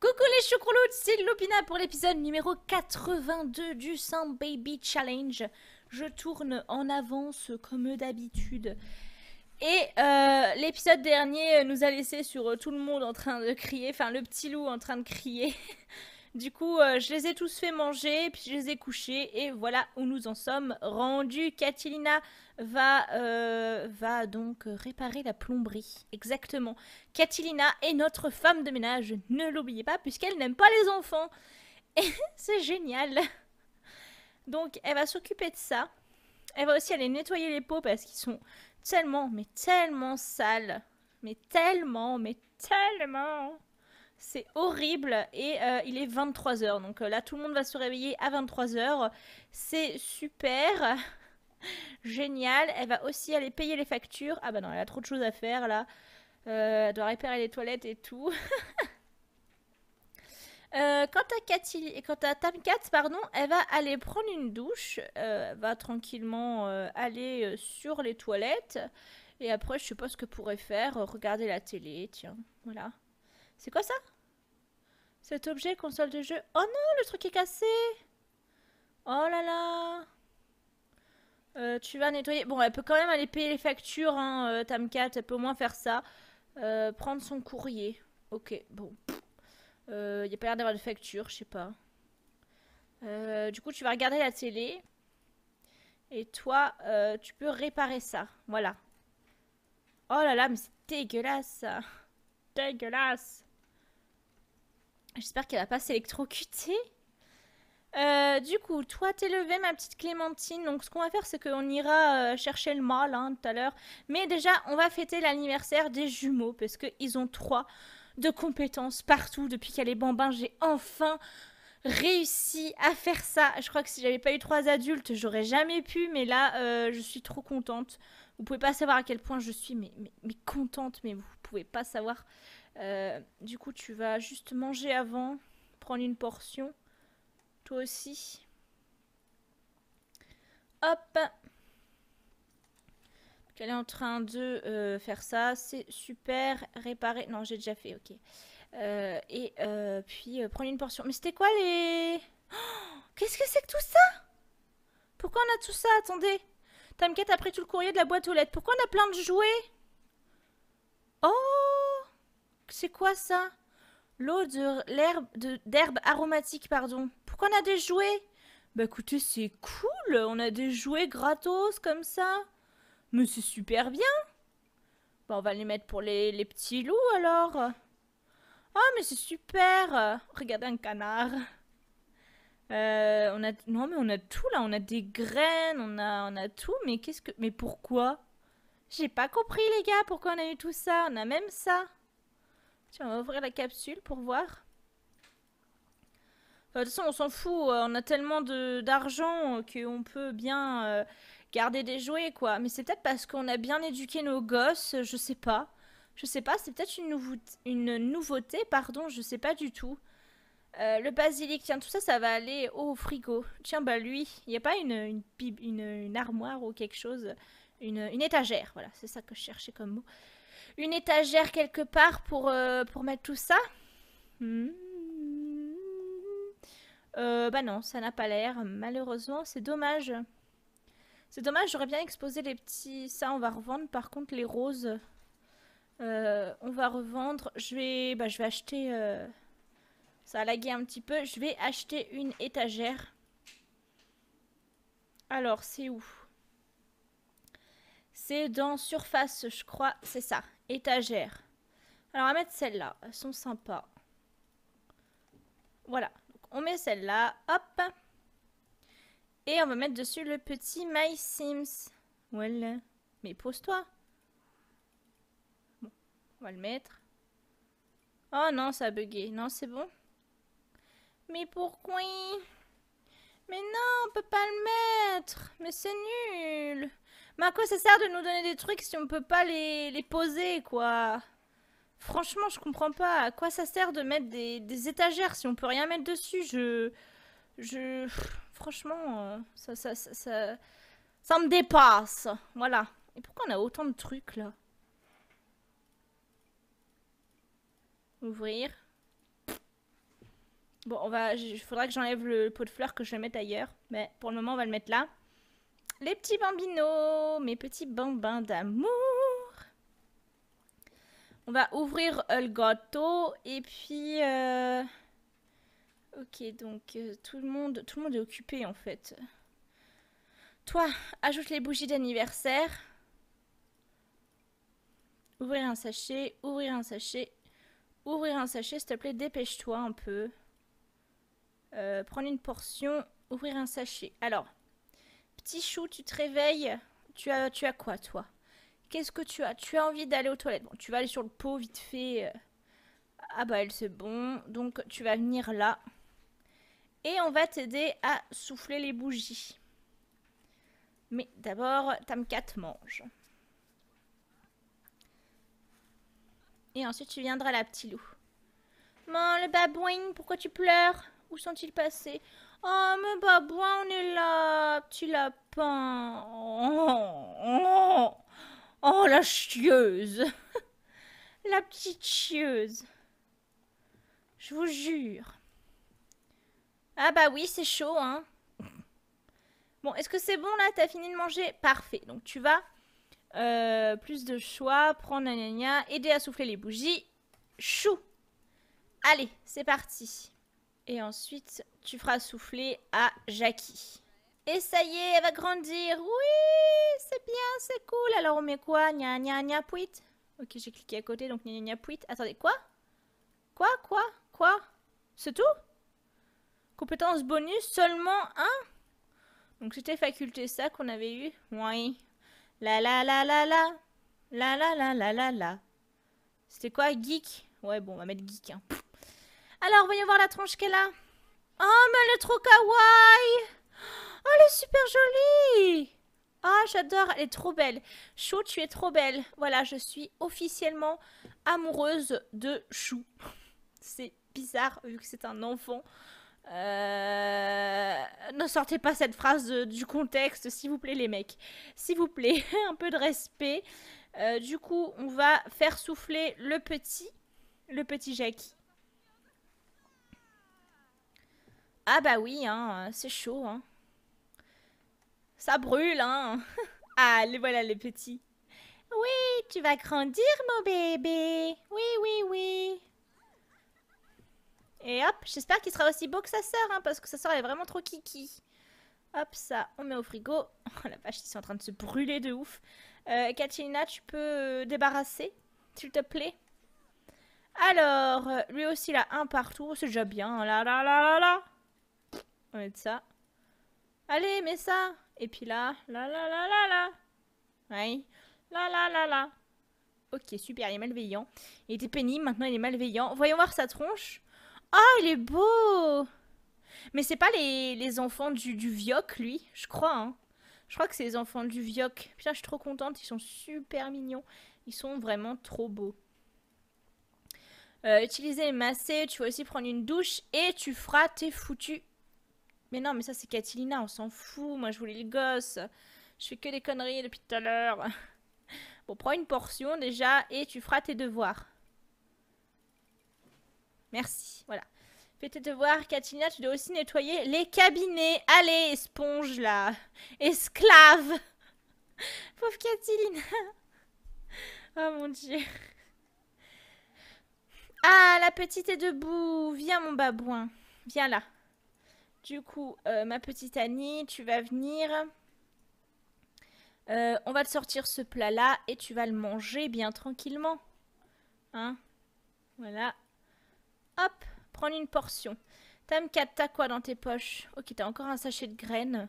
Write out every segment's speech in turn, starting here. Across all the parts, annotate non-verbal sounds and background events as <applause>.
Coucou les choucrouloutes, c'est Lopina pour l'épisode numéro 82 du Saint Baby Challenge. Je tourne en avance comme d'habitude. Et euh, l'épisode dernier euh, nous a laissé sur euh, tout le monde en train de crier, enfin le petit loup en train de crier. <laughs> Du coup, euh, je les ai tous fait manger, puis je les ai couchés, et voilà où nous en sommes rendus. Catilina va, euh, va donc réparer la plomberie. Exactement. Catilina est notre femme de ménage, ne l'oubliez pas, puisqu'elle n'aime pas les enfants. Et <laughs> c'est génial. Donc, elle va s'occuper de ça. Elle va aussi aller nettoyer les pots parce qu'ils sont tellement, mais tellement sales. Mais tellement, mais tellement. C'est horrible et euh, il est 23h. Donc euh, là, tout le monde va se réveiller à 23h. C'est super. <laughs> Génial. Elle va aussi aller payer les factures. Ah bah non, elle a trop de choses à faire là. Euh, elle doit réparer les toilettes et tout. <laughs> quant à, Cathy, quant à Tamcat, pardon, elle va aller prendre une douche, elle va tranquillement aller sur les toilettes, et après je sais pas ce que pourrait faire, regarder la télé, tiens, voilà. C'est quoi ça cet objet, console de jeu. Oh non, le truc est cassé Oh là là euh, Tu vas nettoyer. Bon, elle peut quand même aller payer les factures, hein, euh, Tamcat. Elle peut au moins faire ça. Euh, prendre son courrier. Ok, bon. Il n'y a pas l'air d'avoir de facture, je sais pas. du coup, tu vas regarder la télé. Et toi, tu peux réparer ça. Voilà. Oh là là, mais c'est dégueulasse Dégueulasse. J'espère qu'elle va pas s'électrocuter. Euh, du coup, toi t'es levée, ma petite Clémentine. Donc, ce qu'on va faire, c'est qu'on ira euh, chercher le mâle hein, tout à l'heure. Mais déjà, on va fêter l'anniversaire des jumeaux parce qu'ils ont trois de compétences partout depuis qu'elle est bambin. J'ai enfin réussi à faire ça. Je crois que si j'avais pas eu trois adultes, j'aurais jamais pu. Mais là, euh, je suis trop contente. Vous pouvez pas savoir à quel point je suis mais, mais contente. Mais vous pouvez pas savoir euh, du coup, tu vas juste manger avant, prendre une portion. Toi aussi. Hop. Elle est en train de euh, faire ça. C'est super. Réparer. Non, j'ai déjà fait. Ok. Euh, et puis prendre une portion. Mais c'était quoi les. Oh, qu'est-ce que c'est que tout ça Pourquoi on a tout ça Attendez. t'as a tout le courrier de la boîte aux lettres. Pourquoi on a plein de jouets Oh c'est quoi ça L'eau l'herbe d'herbe aromatique, pardon. Pourquoi on a des jouets Bah écoutez, c'est cool, on a des jouets gratos comme ça. Mais c'est super bien. Bah on va les mettre pour les, petits loups alors. Ah mais c'est super. Regardez un canard. Euh, on a non mais on a tout là, on a des graines, on a on a tout. Mais qu'est-ce que mais pourquoi J'ai pas compris les gars, pourquoi on a eu tout ça On a même ça. Tiens, on va ouvrir la capsule pour voir. de toute façon, on s'en fout. Euh, on a tellement d'argent euh, qu'on peut bien euh, garder des jouets, quoi. Mais c'est peut-être parce qu'on a bien éduqué nos gosses, je sais pas. Je sais pas, c'est peut-être une, une, nouveauté, pardon, je sais pas du tout. le basilic, tiens, tout ça, ça va aller au frigo. Tiens, bah lui, il n'y a pas une une, armoire ou quelque chose, une, une étagère, voilà, c'est ça que je cherchais comme mot une étagère quelque part pour, euh, pour mettre tout ça hmm. euh, Bah non, ça n'a pas l'air. Malheureusement, c'est dommage. C'est dommage, j'aurais bien exposé les petits... Ça, on va revendre par contre les roses. Euh, on va revendre. Je vais, bah, je vais acheter... Ça a lagué un petit peu. Je vais acheter une étagère. Alors, c'est où c'est dans surface, je crois, c'est ça étagère. Alors on va mettre là elles sont sympas. Voilà, Donc, on met celle-là, hop. Et on va mettre dessus le petit My Sims. Well, mais pose-toi. Bon, on va le mettre. Oh non, ça a bugué. Non, c'est bon. Mais pourquoi Mais non, on peut pas le mettre. Mais c'est nul. Mais à quoi ça sert de nous donner des trucs si on peut pas les, poser, quoi Franchement, je comprends pas. À quoi ça sert de mettre des, étagères si on peut rien mettre dessus Je... Je... franchement, euh, ça ça, ça, ça, me dépasse. Voilà. Et pourquoi on a autant de trucs, là Ouvrir. Bon, on va... Il faudra que j'enlève le pot de fleurs que je vais mettre ailleurs. Mais pour le moment, on va le mettre là. Les petits bambinos, mes petits bambins d'amour. On va ouvrir le gâteau et puis... Euh, ok, donc euh, tout, le monde, tout le monde est occupé en fait. Toi, ajoute les bougies d'anniversaire. Ouvrir un sachet, ouvrir un sachet, ouvrir un sachet, s'il te plaît, dépêche-toi un peu. Euh, prendre une portion, ouvrir un sachet. Alors, Petit chou, tu te réveilles. Tu as, tu as quoi, toi Qu'est-ce que tu as Tu as envie d'aller aux toilettes. Bon, tu vas aller sur le pot vite fait. Euh, ah bah elle c'est bon. Donc tu vas venir là. Et on va t'aider à souffler les bougies. Mais d'abord, Tamkat mange. Et ensuite tu viendras la petit loup. Mon, le babouin, pourquoi tu pleures Où sont-ils passés Oh, mais babouin, on est là, petit lapin. Oh, oh, oh la chieuse. <laughs> la petite chieuse. Je vous jure. Ah bah oui, c'est chaud, hein. Bon, est-ce que c'est bon là T'as fini de manger Parfait. Donc tu vas euh, plus de choix, prendre gna aider à souffler les bougies. Chou Allez, c'est parti. Et ensuite, tu feras souffler à Jackie. Et ça y est, elle va grandir. Oui, c'est bien, c'est cool. Alors on met quoi Nya gna Ok, j'ai cliqué à côté, donc nya nya Attendez, quoi Quoi, quoi, quoi C'est tout Compétence bonus, seulement un Donc c'était faculté ça qu'on avait eu. Oui. La la la la la. La la la la la la. C'était quoi Geek Ouais, bon, on va mettre geek. Hein. Alors, voyons voir la tranche qu'elle a. Oh, mais elle est trop kawaii Oh, elle est super jolie Ah, oh, j'adore, elle est trop belle. Chou, tu es trop belle. Voilà, je suis officiellement amoureuse de Chou. <laughs> C'est bizarre, vu que c'est un enfant. Euh, ne sortez pas cette phrase du contexte, s'il vous plaît, les mecs. S'il vous plaît, <laughs> un peu de respect. Euh, du coup, on va faire souffler le petit, le petit Jackie. Ah bah oui, hein, c'est chaud, hein. Ça brûle, hein. ah, <laughs> les voilà les petits. Oui, tu vas grandir, mon bébé. Oui, oui, oui. Et hop, j'espère qu'il sera aussi beau que sa sœur, hein, parce que sa sœur, est vraiment trop kiki. Hop, ça, on met au frigo. <laughs> Oh la vache, ils sont en train de se brûler de ouf. Euh, tu peux euh, débarrasser, s'il te plaît alors, euh, lui aussi, il a un partout. C'est déjà bien. Là, là, là, là, là. On va mettre ça. Allez, mets ça Et puis là, là, là, là, là, là Ouais. Là, là, là, là. Ok, super, il est malveillant. Il était pénible, maintenant il est malveillant. Voyons voir sa tronche. Ah, oh, il est beau Mais c'est pas les, enfants du, du Vioc, lui, je crois. Hein. Je crois que c'est les enfants du Vioc. Putain, je suis trop contente, ils sont super mignons. Ils sont vraiment trop beaux. Utilisez euh, utiliser les massés, tu vas aussi prendre une douche et tu feras tes foutus mais non, mais ça c'est Catilina, on s'en fout. Moi je voulais le gosse. Je fais que des conneries depuis tout à l'heure. <laughs> Bon, prends une portion déjà et tu feras tes devoirs. Merci, voilà. Fais tes devoirs, Catilina. tu dois aussi nettoyer les cabinets. Allez, esponge là. Esclave. <laughs> Pauvre Catilina. <laughs> Oh mon dieu. Ah, la petite est debout. Viens mon babouin. Viens là. Du coup, euh, ma petite Annie, tu vas venir. Euh, on va te sortir ce plat-là et tu vas le manger bien tranquillement. Hein Voilà. Hop, Prends une portion. Tamkate, t'as quoi dans tes poches Ok, t'as encore un sachet de graines.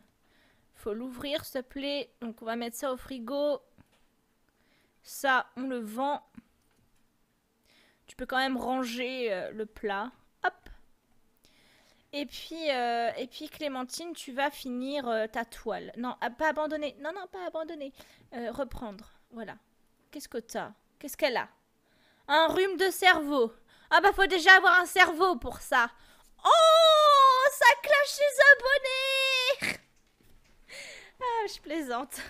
Faut l'ouvrir, s'il te plaît. Donc, on va mettre ça au frigo. Ça, on le vend. Tu peux quand même ranger euh, le plat. Et puis, euh, et puis Clémentine, tu vas finir euh, ta toile. Non, ah, pas abandonner. Non, non, pas abandonner. Euh, reprendre. Voilà. Qu'est-ce que t'as Qu'est-ce qu'elle a Un rhume de cerveau. Ah bah faut déjà avoir un cerveau pour ça. Oh, ça clash les abonnés ah, Je plaisante.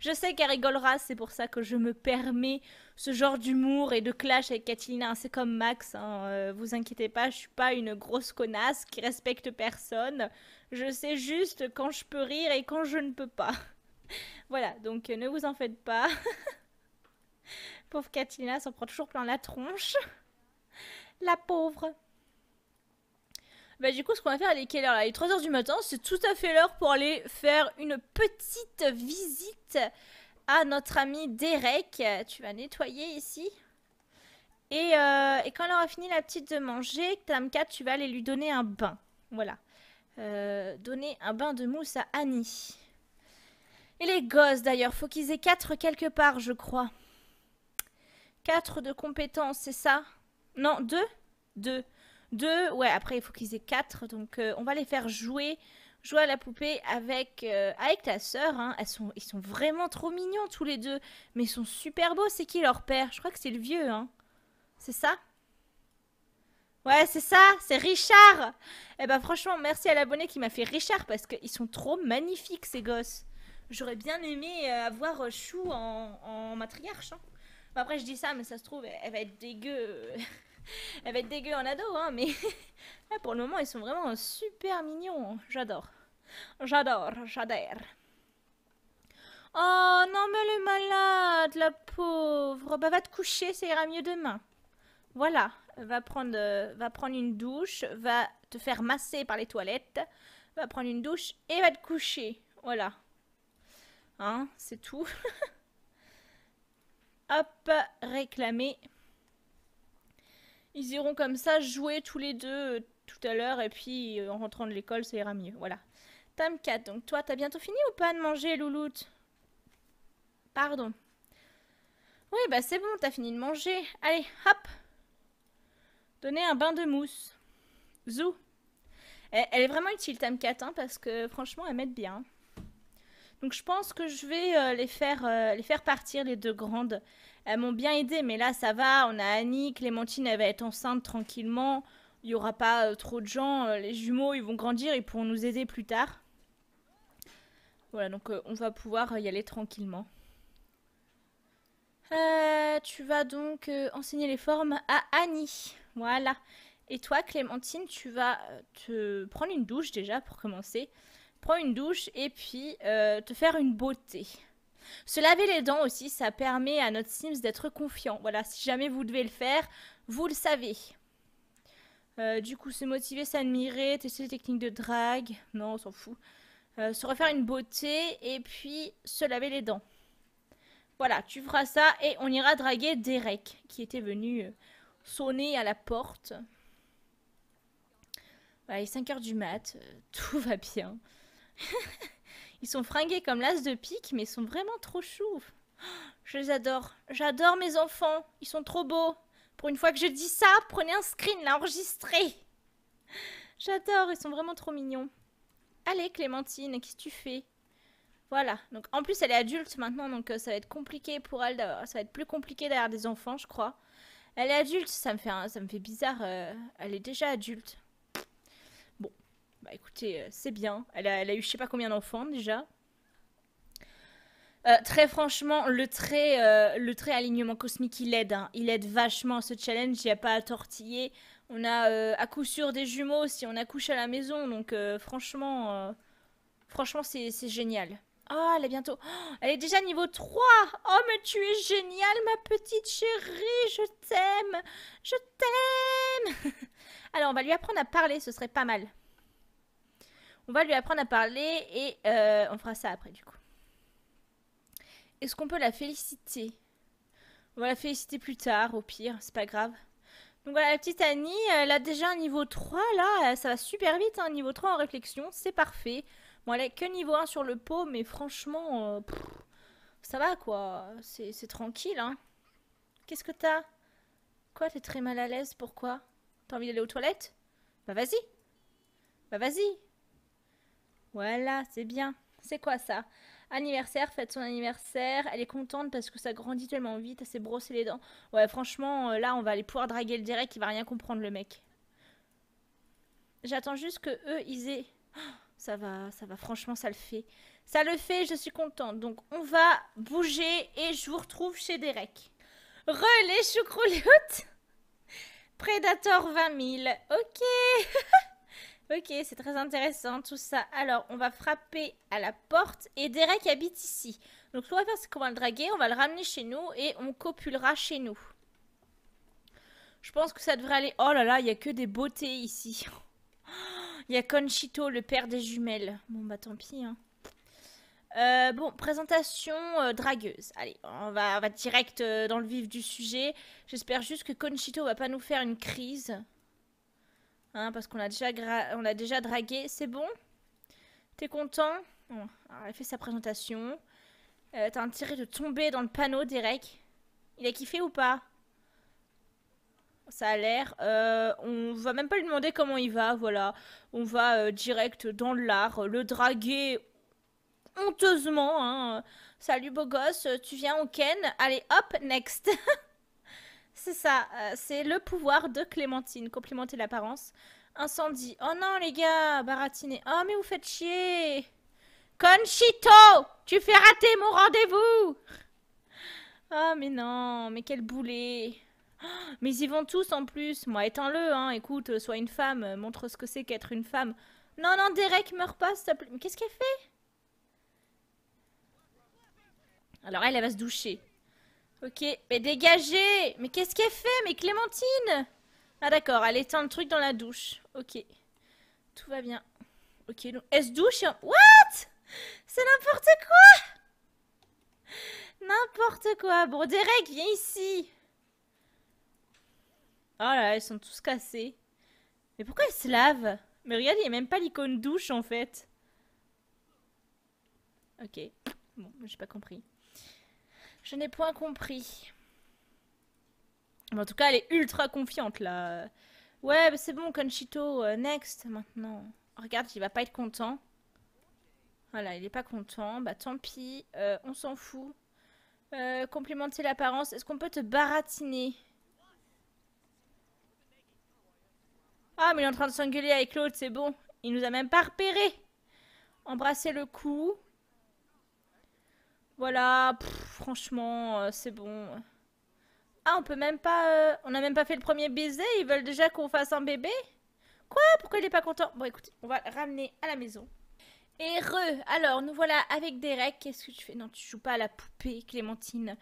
Je sais qu'elle rigolera, c'est pour ça que je me permets ce genre d'humour et de clash avec Catilina, hein, C'est comme Max, hein, euh, vous inquiétez pas, je suis pas une grosse connasse qui respecte personne. Je sais juste quand je peux rire et quand je ne peux pas. <laughs> voilà, donc euh, ne vous en faites pas. <laughs> pauvre Katilina hein, s'en prend toujours plein la tronche. <laughs> la pauvre. Bah du coup, ce qu'on va faire, les est quelle heure là est 3h du matin, c'est tout à fait l'heure pour aller faire une petite visite ah, notre ami Derek. Tu vas nettoyer ici. Euh, et, quand elle aura fini la petite de manger, Tamka, tu vas aller lui donner un bain. Voilà. Euh, donner un bain de mousse à Annie. Et les gosses d'ailleurs, faut qu'ils aient quatre quelque part, je crois. 4 de compétences, c'est ça Non, deux Deux. Deux, ouais, après il faut qu'ils aient quatre, donc euh, on va les faire jouer jouer à la poupée avec, euh, avec ta sœur. Hein. ils sont vraiment trop mignons tous les deux. Mais ils sont super beaux. C'est qui leur père Je crois que c'est le vieux. Hein. C'est ça Ouais, c'est ça, c'est Richard. Eh ben franchement, merci à l'abonné qui m'a fait Richard parce qu'ils sont trop magnifiques ces gosses. J'aurais bien aimé euh, avoir euh, Chou en, matriarche. Hein. Après, je dis ça, mais ça se trouve, elle va être dégueu. <laughs> <laughs> Elle va être dégueu en ado, hein, mais <laughs> pour le moment, ils sont vraiment super mignons. J'adore. J'adore, j'adore. Oh non, mais le malade, la pauvre. Bah, va te coucher, ça ira mieux demain. Voilà, va prendre, euh, va prendre une douche, va te faire masser par les toilettes, va prendre une douche et va te coucher. Voilà. Hein, c'est tout. <laughs> Hop, réclamer. Ils iront comme ça jouer tous les deux euh, tout à l'heure et puis euh, en rentrant de l'école, ça ira mieux. Voilà. Tam 4, donc toi, t'as bientôt fini ou pas de manger, louloute Pardon. Oui, bah c'est bon, t'as fini de manger. Allez, hop Donnez un bain de mousse. Zou elle, est vraiment utile, Tam 4, hein, parce que franchement, elle m'aide bien. Donc je pense que je vais euh, les, faire, euh, les faire partir, les deux grandes. Elles m'ont bien aidé, mais là ça va, on a Annie, Clémentine, elle va être enceinte tranquillement, il n'y aura pas euh, trop de gens, les jumeaux, ils vont grandir, ils pourront nous aider plus tard. Voilà, donc on va pouvoir y aller tranquillement. tu vas donc enseigner les formes à Annie. Voilà. Et toi, Clémentine, tu vas te prendre une douche déjà pour commencer prends une douche et puis euh, te faire une beauté. Se laver les dents aussi, ça permet à notre Sims d'être confiant. Voilà, si jamais vous devez le faire, vous le savez. Euh, du coup, se motiver, s'admirer, tester les techniques de drague. Non, on s'en fout. Euh, se refaire une beauté et puis se laver les dents. Voilà, tu feras ça et on ira draguer Derek qui était venu sonner à la porte. il est 5h du mat, <laughs> tout va bien. Ils sont fringués comme l'as de pique, mais ils sont vraiment trop choux. Je les adore. J'adore mes enfants. Ils sont trop beaux. Pour une fois que je dis ça, prenez un screen, l'enregistrez J'adore, ils sont vraiment trop mignons. Allez, Clémentine, qu'est-ce que tu fais Voilà. Donc, en plus, elle est adulte maintenant, donc euh, ça va être compliqué pour elle Ça va être plus compliqué d'avoir des enfants, je crois. Elle est adulte, ça me fait, ça me fait bizarre. Euh, elle est déjà adulte. Bah écoutez, euh, c'est bien. Elle a, eu je sais pas combien d'enfants déjà. Euh, très franchement, le trait, euh, le trait alignement cosmique, il aide. Hein. Il aide vachement à ce challenge. Il n'y a pas à tortiller. On a à coup sûr des jumeaux si on accouche à la maison. Donc franchement, franchement, c'est génial. Oh, elle est bientôt. Oh, elle est déjà niveau 3. Oh, mais tu es génial ma petite chérie. Je t'aime. Je t'aime. <laughs> Alors, on va lui apprendre à parler. Ce serait pas mal. On va lui apprendre à parler et euh, on fera ça après du coup. Est-ce qu'on peut la féliciter On va la féliciter plus tard, au pire, c'est pas grave. Donc voilà, la petite Annie, elle a déjà un niveau 3 là, ça va super vite, un hein, niveau 3 en réflexion, c'est parfait. Bon, elle a que niveau 1 sur le pot, mais franchement, euh, ça va quoi, c'est tranquille. Hein. Qu'est-ce que t'as Quoi, t'es très mal à l'aise, pourquoi T'as envie d'aller aux toilettes Bah vas-y Bah vas-y voilà, c'est bien. C'est quoi ça Anniversaire, fête son anniversaire. Elle est contente parce que ça grandit tellement vite, elle s'est brossée les dents. Ouais, franchement, euh, là, on va aller pouvoir draguer le direct, il va rien comprendre, le mec. J'attends juste que eux, ils aient... Oh, ça va, ça va, franchement, ça le fait. Ça le fait, je suis contente. Donc, on va bouger et je vous retrouve chez Derek. Relais choucroute <laughs> Predator 20 000. Ok <laughs> Ok, c'est très intéressant tout ça. Alors, on va frapper à la porte et Derek habite ici. Donc, ce qu'on va faire, c'est qu'on va le draguer, on va le ramener chez nous et on copulera chez nous. Je pense que ça devrait aller. Oh là là, il y a que des beautés ici. <gasps> Il y a Conchito, le père des jumelles. Bon, bah tant pis. Hein. Euh, bon, présentation euh, dragueuse. Allez, on va, va direct euh, dans le vif du sujet. J'espère juste que Conchito va pas nous faire une crise. Hein, parce qu'on a déjà, a déjà dragué. C'est bon T'es content Elle fait sa présentation. Euh, T'as intérêt de tomber dans le panneau, Derek. Il a kiffé ou pas ça a l'air. Euh, on va même pas lui demander comment il va, voilà. On va euh, direct dans l'art, euh, le draguer honteusement. Hein. Salut beau gosse, tu viens au Ken Allez hop, next <laughs> C'est ça, euh, c'est le pouvoir de Clémentine, complimenter l'apparence. Incendie. Oh non, les gars, baratiné. Oh, mais vous faites chier. Conchito, tu fais rater mon rendez-vous. Oh, mais non, mais quel boulet. Oh, mais ils vont tous en plus. Moi, éteins-le, hein. Écoute, euh, sois une femme, euh, montre ce que c'est qu'être une femme. Non, non, Derek, meurs pas, s'il te qu'est-ce qu'elle fait Alors, elle, elle va se doucher. Ok, mais dégagez Mais qu'est-ce qu'elle fait Mais Clémentine Ah d'accord, elle éteint le truc dans la douche. Ok. Tout va bien. Ok, donc elle se douche What C'est n'importe quoi N'importe quoi Bon, Derek, viens ici Oh là, ils sont tous cassés. Mais pourquoi ils se lavent Mais regardez, il n'y a même pas l'icône douche en fait. Ok. Bon, j'ai pas compris. Je n'ai point compris. en tout cas, elle est ultra confiante là. Ouais, bah, c'est bon, Conchito, euh, next maintenant. Oh, regarde, il va pas être content. Voilà, il est pas content. Bah tant pis, euh, on s'en fout. Euh, complimenter l'apparence. Est-ce qu'on peut te baratiner Ah, mais il est en train de s'engueuler avec l'autre, c'est bon. Il nous a même pas repéré. Embrasser le cou. Voilà, franchement, euh, c'est bon. Ah, on peut même pas... Euh, on a même pas fait le premier baiser, ils veulent déjà qu'on fasse un bébé Quoi Pourquoi il est pas content Bon, écoute, on va le ramener à la maison. Et re, alors, nous voilà avec Derek. Qu'est-ce que tu fais Non, tu joues pas à la poupée, Clémentine.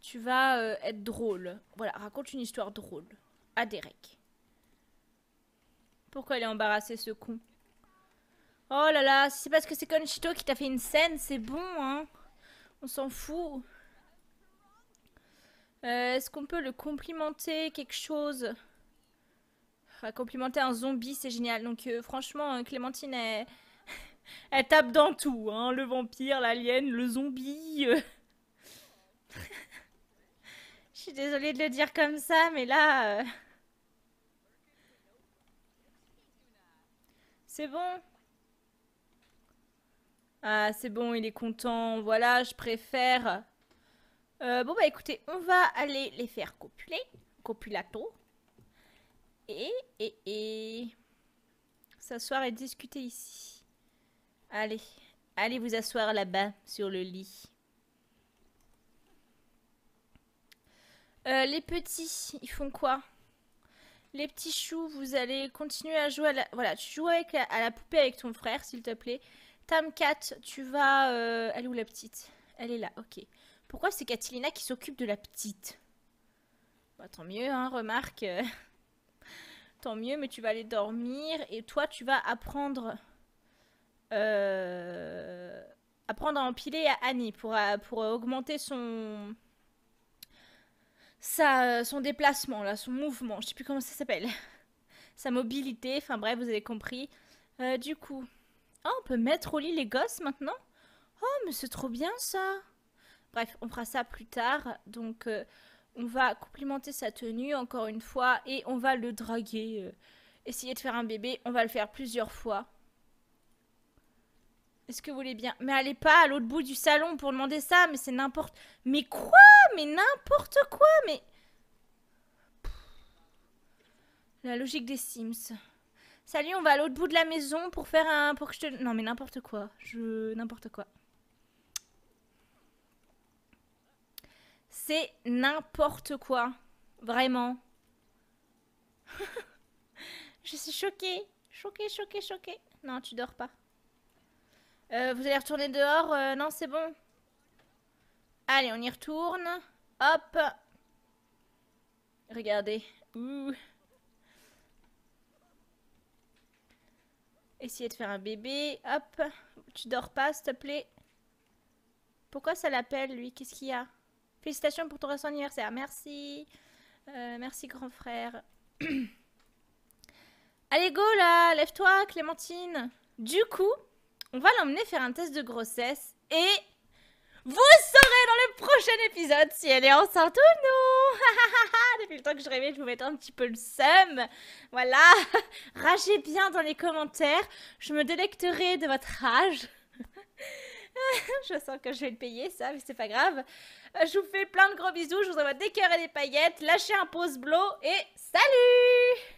Tu vas euh, être drôle. Voilà, raconte une histoire drôle à Derek. Pourquoi il est embarrassé, ce con Oh là là, c'est parce que c'est Conchito qui t'a fait une scène, c'est bon, hein on s'en fout. Euh, est-ce qu'on peut le complimenter quelque chose Complimenter un zombie, c'est génial. Donc euh, franchement, euh, Clémentine, elle... <laughs> elle, tape dans tout. Hein. Le vampire, l'alien, le zombie. <laughs> Je suis désolée de le dire comme ça, mais là... C'est bon ah, c'est bon, il est content. Voilà, je préfère. Euh, bon, bah écoutez, on va aller les faire copuler. Copulato. Et, et, et. S'asseoir et discuter ici. Allez, allez vous asseoir là-bas, sur le lit. Euh, les petits, ils font quoi les petits choux, vous allez continuer à jouer à la... Voilà, tu joues avec à la poupée avec ton frère, s'il te plaît. Tamcat, tu vas... Euh, elle est où la petite Elle est là, ok. Pourquoi c'est Catilina qui s'occupe de la petite bah, tant mieux, hein, remarque. <laughs> tant mieux, mais tu vas aller dormir et toi tu vas apprendre... Euh, apprendre à empiler à Annie pour, euh, pour augmenter son... Sa, son déplacement, là, son mouvement, je sais plus comment ça s'appelle. <laughs> Sa mobilité, enfin bref, vous avez compris. du coup, ah, on peut mettre au lit les gosses maintenant Oh, mais c'est trop bien ça Bref, on fera ça plus tard. Donc, euh, on va complimenter sa tenue encore une fois et on va le draguer. Euh, essayer de faire un bébé, on va le faire plusieurs fois. Est-ce que vous voulez bien Mais allez pas à l'autre bout du salon pour demander ça, mais c'est n'importe... Mais quoi Mais n'importe quoi Mais... la logique des Sims. Salut, on va à l'autre bout de la maison pour faire un... Pour que je Non mais n'importe quoi. Je... N'importe quoi. C'est n'importe quoi. Vraiment. <laughs> je suis choquée. Choquée, choquée, choquée. Non, tu dors pas. Euh, vous allez retourner dehors euh, Non, c'est bon. Allez, on y retourne. Hop. Regardez. Ouh. Essayer de faire un bébé. Hop. Tu dors pas, s'il te plaît. Pourquoi ça l'appelle, lui Qu'est-ce qu'il y a Félicitations pour ton récent anniversaire. Merci. Euh, merci, grand frère. <clears throat> Allez, go, là Lève-toi, Clémentine Du coup, on va l'emmener faire un test de grossesse. Et vous saurez dans le prochain épisode si elle est enceinte ou non <laughs> Depuis le temps que je rêvais, je vous mettre un petit peu le seum. Voilà, <laughs> ragez bien dans les commentaires. Je me délecterai de votre rage. <laughs> je sens que je vais le payer, ça, mais c'est pas grave. Euh, je vous fais plein de gros bisous, je vous envoie des cœurs et des paillettes. Lâchez un pause bleu et salut